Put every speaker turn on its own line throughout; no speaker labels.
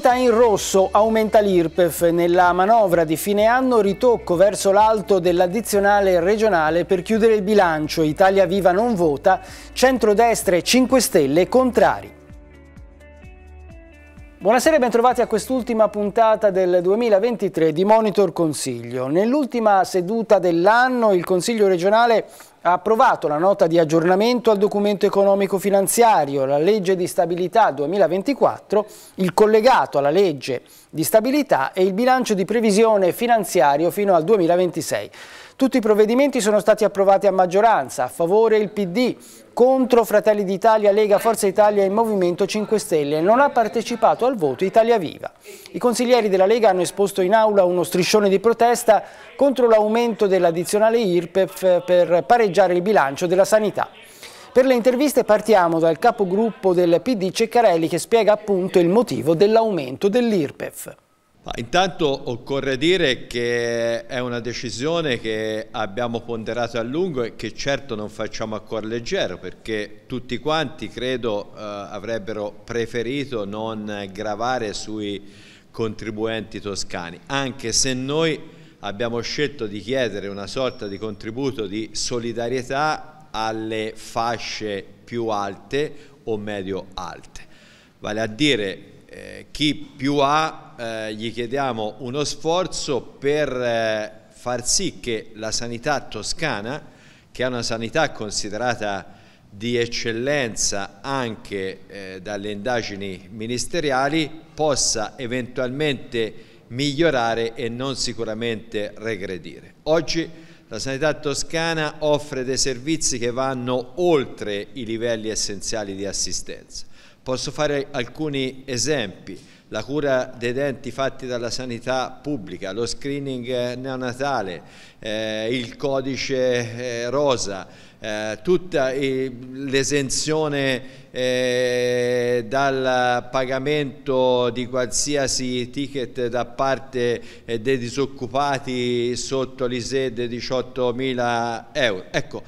Sanità in rosso aumenta l'IRPEF. Nella manovra di fine anno ritocco verso l'alto dell'addizionale regionale per chiudere il bilancio. Italia Viva non vota, centrodestra e 5 Stelle contrari. Buonasera e bentrovati a quest'ultima puntata del 2023 di Monitor Consiglio. Nell'ultima seduta dell'anno il Consiglio regionale ha approvato la nota di aggiornamento al documento economico finanziario, la legge di stabilità 2024, il collegato alla legge di stabilità e il bilancio di previsione finanziario fino al 2026. Tutti i provvedimenti sono stati approvati a maggioranza, a favore il PD, contro Fratelli d'Italia, Lega, Forza Italia e Movimento 5 Stelle. Non ha partecipato al voto Italia Viva. I consiglieri della Lega hanno esposto in aula uno striscione di protesta contro l'aumento dell'addizionale IRPEF per pareggiare il bilancio della sanità. Per le interviste partiamo dal capogruppo del PD Ceccarelli che spiega appunto il motivo dell'aumento dell'IRPEF.
Intanto occorre dire che è una decisione che abbiamo ponderato a lungo e che certo non facciamo a cuor leggero perché tutti quanti credo eh, avrebbero preferito non gravare sui contribuenti toscani, anche se noi abbiamo scelto di chiedere una sorta di contributo di solidarietà alle fasce più alte o medio alte, vale a dire eh, chi più ha eh, gli chiediamo uno sforzo per eh, far sì che la sanità toscana, che è una sanità considerata di eccellenza anche eh, dalle indagini ministeriali, possa eventualmente migliorare e non sicuramente regredire. Oggi la sanità toscana offre dei servizi che vanno oltre i livelli essenziali di assistenza Posso fare alcuni esempi, la cura dei denti fatti dalla sanità pubblica, lo screening eh, neonatale, eh, il codice eh, rosa, eh, tutta eh, l'esenzione eh, dal pagamento di qualsiasi ticket da parte dei disoccupati sotto l'ISED di 18.000 euro. Ecco,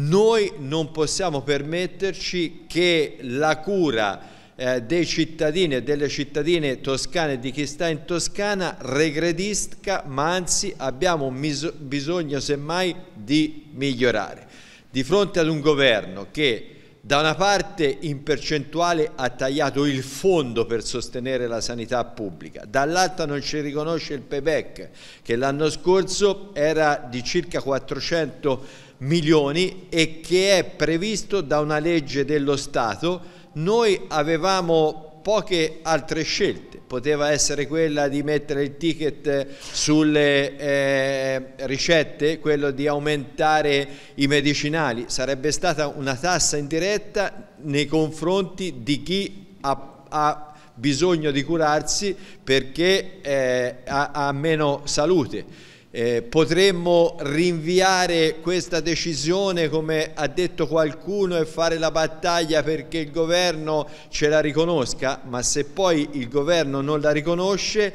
noi non possiamo permetterci che la cura eh, dei cittadini e delle cittadine toscane e di chi sta in Toscana regredisca, ma anzi abbiamo bisogno semmai di migliorare. Di fronte ad un governo che da una parte in percentuale ha tagliato il fondo per sostenere la sanità pubblica, dall'altra non ci riconosce il payback che l'anno scorso era di circa 400 milioni milioni e che è previsto da una legge dello Stato, noi avevamo poche altre scelte, poteva essere quella di mettere il ticket sulle eh, ricette, quello di aumentare i medicinali, sarebbe stata una tassa indiretta nei confronti di chi ha, ha bisogno di curarsi perché eh, ha, ha meno salute eh, potremmo rinviare questa decisione come ha detto qualcuno e fare la battaglia perché il governo ce la riconosca, ma se poi il governo non la riconosce,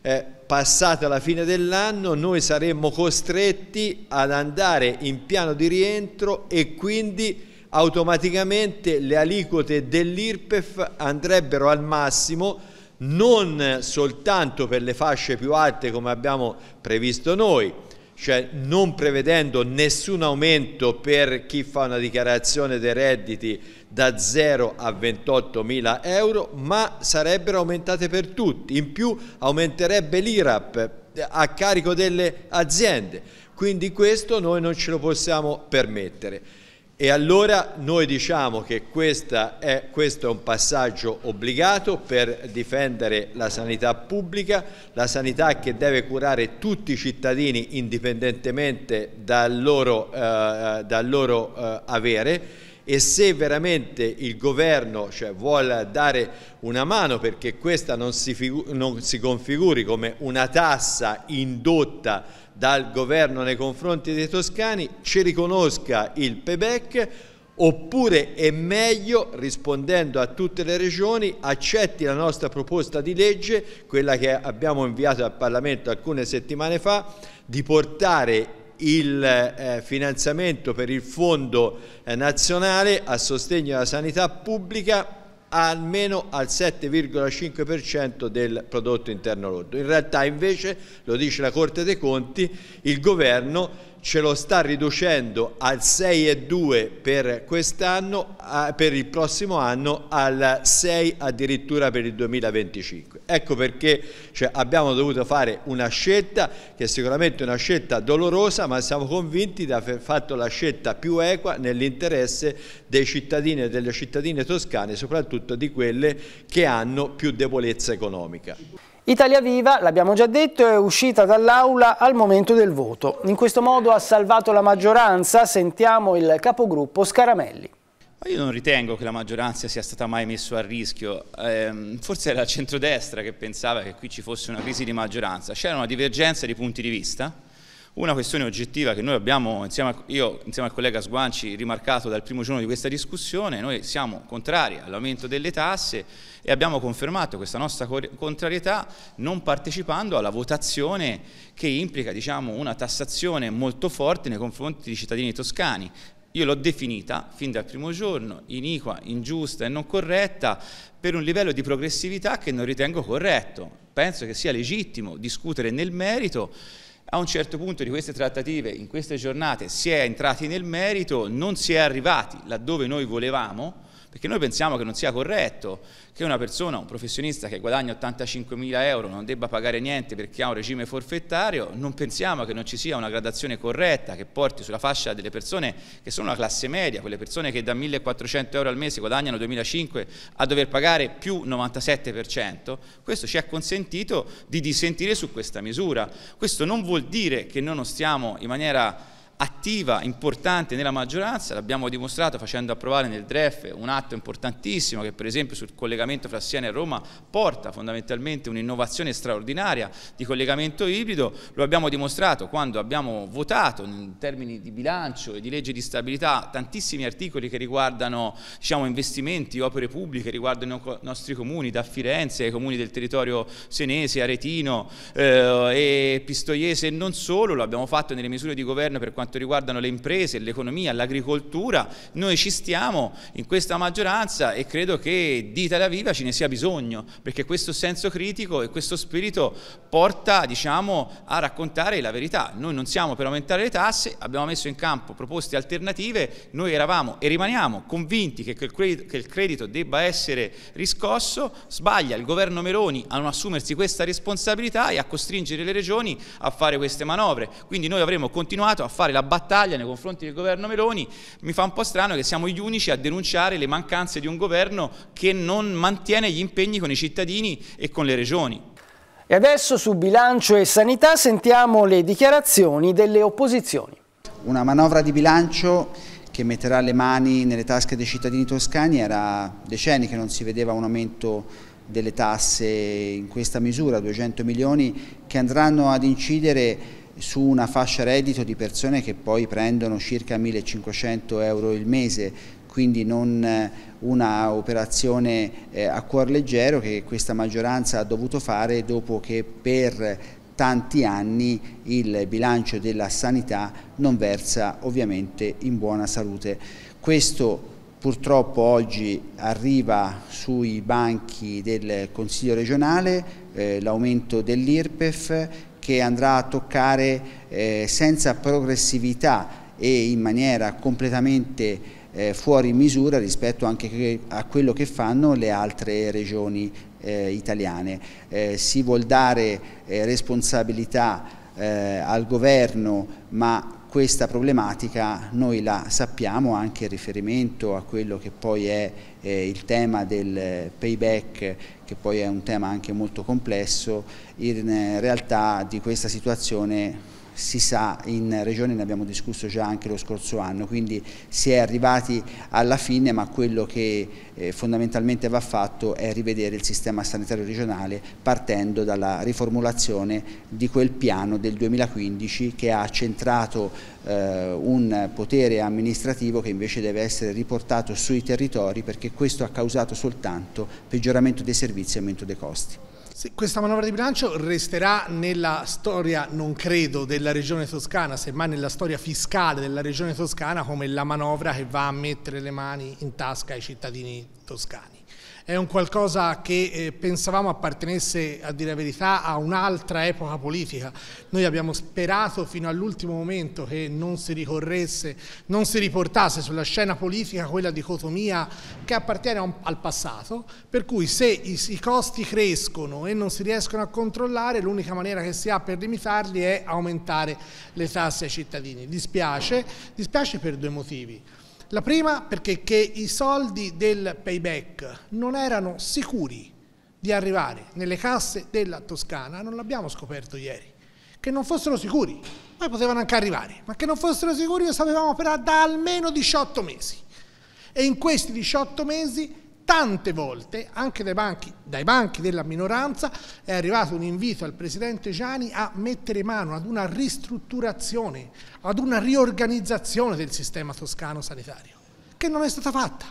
eh, passata la fine dell'anno noi saremmo costretti ad andare in piano di rientro e quindi automaticamente le aliquote dell'IRPEF andrebbero al massimo non soltanto per le fasce più alte come abbiamo previsto noi, cioè non prevedendo nessun aumento per chi fa una dichiarazione dei redditi da 0 a 28 mila euro, ma sarebbero aumentate per tutti, in più aumenterebbe l'IRAP a carico delle aziende, quindi questo noi non ce lo possiamo permettere. E allora noi diciamo che è, questo è un passaggio obbligato per difendere la sanità pubblica, la sanità che deve curare tutti i cittadini indipendentemente dal loro, eh, eh dal loro eh, avere e se veramente il governo cioè, vuole dare una mano perché questa non si, non si configuri come una tassa indotta dal governo nei confronti dei toscani, ci riconosca il payback oppure è meglio, rispondendo a tutte le regioni, accetti la nostra proposta di legge, quella che abbiamo inviato al Parlamento alcune settimane fa, di portare il eh, finanziamento per il fondo eh, nazionale a sostegno della sanità pubblica almeno al 7,5% del prodotto interno lordo. In realtà invece, lo dice la Corte dei Conti, il governo ce lo sta riducendo al 6,2 per quest'anno, per il prossimo anno al 6 addirittura per il 2025. Ecco perché cioè, abbiamo dovuto fare una scelta che è sicuramente una scelta dolorosa, ma siamo convinti di aver fatto la scelta più equa nell'interesse dei cittadini e delle cittadine toscane, soprattutto di quelle che hanno più debolezza economica.
Italia Viva, l'abbiamo già detto, è uscita dall'aula al momento del voto. In questo modo ha salvato la maggioranza, sentiamo il capogruppo Scaramelli.
io non ritengo che la maggioranza sia stata mai messa a rischio, eh, forse era la centrodestra che pensava che qui ci fosse una crisi di maggioranza, c'era una divergenza di punti di vista, una questione oggettiva che noi abbiamo, insieme a, io insieme al collega Sguanci, rimarcato dal primo giorno di questa discussione, noi siamo contrari all'aumento delle tasse e abbiamo confermato questa nostra contrarietà non partecipando alla votazione che implica diciamo, una tassazione molto forte nei confronti dei cittadini toscani, io l'ho definita fin dal primo giorno iniqua, ingiusta e non corretta per un livello di progressività che non ritengo corretto. Penso che sia legittimo discutere nel merito a un certo punto di queste trattative, in queste giornate, si è entrati nel merito, non si è arrivati laddove noi volevamo, perché noi pensiamo che non sia corretto che una persona, un professionista che guadagna 85.000 euro non debba pagare niente perché ha un regime forfettario, non pensiamo che non ci sia una gradazione corretta che porti sulla fascia delle persone che sono la classe media, quelle persone che da 1.400 euro al mese guadagnano 2.500 a dover pagare più 97%, questo ci ha consentito di dissentire su questa misura. Questo non vuol dire che noi non stiamo in maniera attiva, importante nella maggioranza, l'abbiamo dimostrato facendo approvare nel DREF un atto importantissimo che per esempio sul collegamento fra Siena e Roma porta fondamentalmente un'innovazione straordinaria di collegamento ibrido, lo abbiamo dimostrato quando abbiamo votato in termini di bilancio e di legge di stabilità tantissimi articoli che riguardano diciamo, investimenti, opere pubbliche, riguardano i nostri comuni, da Firenze ai comuni del territorio senese, aretino eh, e pistoiese e non solo, lo abbiamo fatto nelle misure di governo per quanto quanto riguardano le imprese, l'economia, l'agricoltura, noi ci stiamo in questa maggioranza e credo che di Italia Viva ce ne sia bisogno, perché questo senso critico e questo spirito porta diciamo, a raccontare la verità. Noi non siamo per aumentare le tasse, abbiamo messo in campo proposte alternative, noi eravamo e rimaniamo convinti che il credito debba essere riscosso, sbaglia il governo Meloni a non assumersi questa responsabilità e a costringere le regioni a fare queste manovre. Quindi noi avremmo continuato a fare la battaglia nei confronti del governo Meloni, mi fa un po' strano che siamo gli unici a denunciare le mancanze di un governo che non mantiene gli impegni con i cittadini e con le regioni.
E adesso su bilancio e sanità sentiamo le dichiarazioni delle opposizioni. Una manovra di bilancio
che metterà le mani nelle tasche dei cittadini toscani era decenni che non si vedeva un aumento delle tasse in questa misura, 200 milioni, che andranno ad incidere su una fascia reddito di persone che poi prendono circa 1500 euro il mese, quindi non eh, una operazione eh, a cuor leggero che questa maggioranza ha dovuto fare dopo che per tanti anni il bilancio della sanità non versa ovviamente in buona salute. Questo purtroppo oggi arriva sui banchi del Consiglio regionale eh, l'aumento dell'IRPEF che andrà a toccare eh, senza progressività e in maniera completamente eh, fuori misura rispetto anche a quello che fanno le altre regioni eh, italiane. Eh, si vuol dare eh, responsabilità eh, al governo ma questa problematica noi la sappiamo anche in riferimento a quello che poi è eh, il tema del payback che poi è un tema anche molto complesso, in realtà di questa situazione si sa in Regione ne abbiamo discusso già anche lo scorso anno, quindi si è arrivati alla fine ma quello che eh, fondamentalmente va fatto è rivedere il sistema sanitario regionale partendo dalla riformulazione di quel piano del 2015 che ha centrato eh, un potere amministrativo che invece deve essere riportato sui territori perché questo ha causato soltanto peggioramento dei servizi e aumento dei costi.
Se questa manovra di bilancio resterà nella storia, non credo, della regione toscana, semmai nella storia fiscale della regione toscana come la manovra che va a mettere le mani in tasca ai cittadini toscani è un qualcosa che eh, pensavamo appartenesse, a dire la verità, a un'altra epoca politica. Noi abbiamo sperato fino all'ultimo momento che non si ricorresse, non si riportasse sulla scena politica quella dicotomia che appartiene un, al passato, per cui se i, i costi crescono e non si riescono a controllare, l'unica maniera che si ha per limitarli è aumentare le tasse ai cittadini. Dispiace, dispiace per due motivi. La prima perché i soldi del payback non erano sicuri di arrivare nelle casse della Toscana, non l'abbiamo scoperto ieri, che non fossero sicuri, poi potevano anche arrivare, ma che non fossero sicuri lo sapevamo però da almeno 18 mesi. E in questi 18 mesi Tante volte, anche dai banchi, dai banchi, della minoranza, è arrivato un invito al Presidente Gianni a mettere mano ad una ristrutturazione, ad una riorganizzazione del sistema toscano sanitario, che non è stata fatta.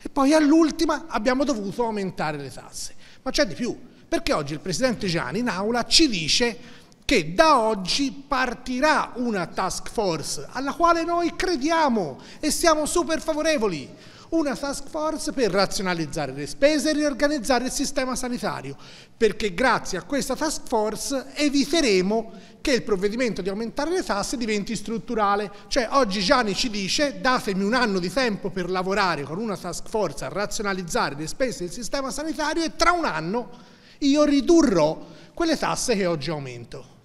E poi all'ultima abbiamo dovuto aumentare le tasse. Ma c'è di più, perché oggi il Presidente Gianni in aula ci dice che da oggi partirà una task force alla quale noi crediamo e siamo super favorevoli una task force per razionalizzare le spese e riorganizzare il sistema sanitario, perché grazie a questa task force eviteremo che il provvedimento di aumentare le tasse diventi strutturale. Cioè oggi Gianni ci dice datemi un anno di tempo per lavorare con una task force a razionalizzare le spese del sistema sanitario e tra un anno io ridurrò quelle tasse che oggi aumento.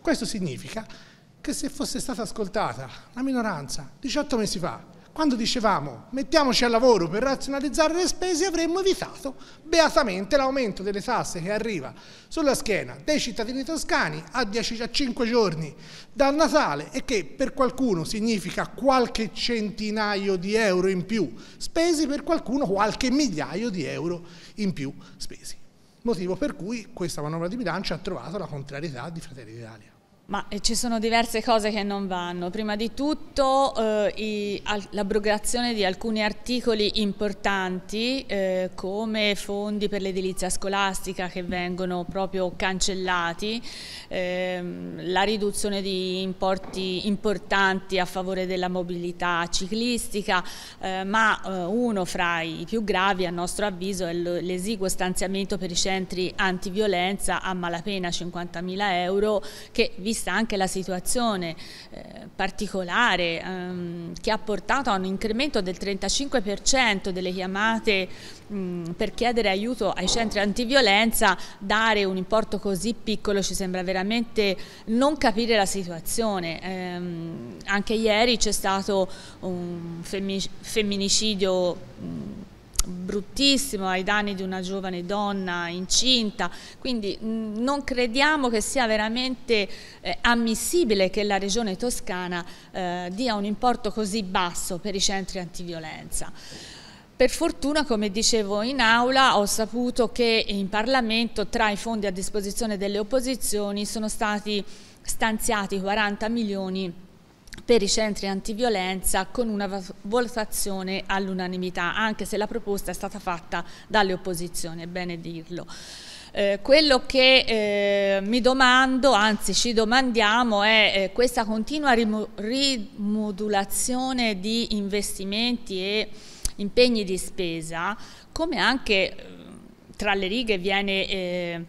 Questo significa che se fosse stata ascoltata la minoranza 18 mesi fa, quando dicevamo mettiamoci al lavoro per razionalizzare le spese avremmo evitato beatamente l'aumento delle tasse che arriva sulla schiena dei cittadini toscani a, 5 giorni dal Natale e che per qualcuno significa qualche centinaio di euro in più spesi, per qualcuno qualche migliaio di euro in più spesi. Motivo per cui questa manovra di bilancio ha trovato la contrarietà di Fratelli d'Italia.
Ma eh, ci sono diverse cose che non vanno. Prima di tutto eh, i, al, l'abrogazione di alcuni articoli importanti eh, come fondi per l'edilizia scolastica che vengono proprio cancellati, eh, la riduzione di importi importanti a favore della mobilità ciclistica, eh, ma eh, uno fra i più gravi a nostro avviso è l'esiguo stanziamento per i centri antiviolenza a malapena 50.000 euro che vi vista anche la situazione eh, particolare ehm, che ha portato a un incremento del 35% delle chiamate mh, mm, per chiedere aiuto ai centri antiviolenza, dare un importo così piccolo ci sembra veramente non capire la situazione. Ehm, anche ieri c'è stato un femminicidio mh, mm, bruttissimo ai danni di una giovane donna incinta, quindi mm, non crediamo che sia veramente eh, ammissibile che la regione toscana eh, dia un importo così basso per i centri antiviolenza. Per fortuna, come dicevo in aula, ho saputo che in Parlamento tra i fondi a disposizione delle opposizioni sono stati stanziati 40 milioni per i centri antiviolenza con una votazione all'unanimità, anche se la proposta è stata fatta dalle opposizioni, è bene dirlo. Eh, quello che eh, mi domando, anzi ci domandiamo, è eh, questa continua rimodulazione di investimenti e impegni di spesa, come anche eh, tra le righe viene eh,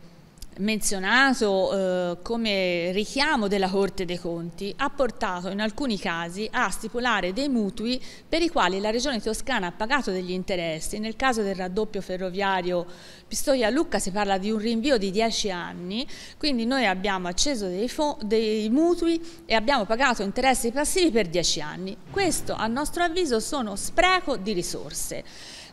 menzionato eh, come richiamo della Corte dei Conti ha portato in alcuni casi a stipulare dei mutui per i quali la Regione Toscana ha pagato degli interessi. Nel caso del raddoppio ferroviario Pistoia-Lucca si parla di un rinvio di 10 anni, quindi noi abbiamo acceso dei, dei mutui e abbiamo pagato interessi passivi per 10 anni. Questo a nostro avviso sono spreco di risorse.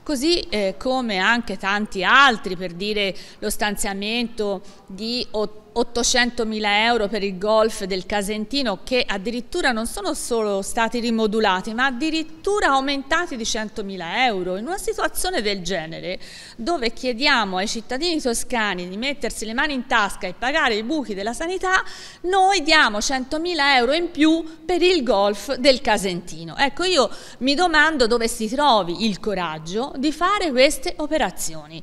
Così eh, come anche tanti altri, per dire lo stanziamento di 80 800.000 euro per il golf del Casentino che addirittura non sono solo stati rimodulati ma addirittura aumentati di 100.000 euro in una situazione del genere dove chiediamo ai cittadini toscani di mettersi le mani in tasca e pagare i buchi della sanità noi diamo 100.000 euro in più per il golf del Casentino ecco io mi domando dove si trovi il coraggio di fare queste operazioni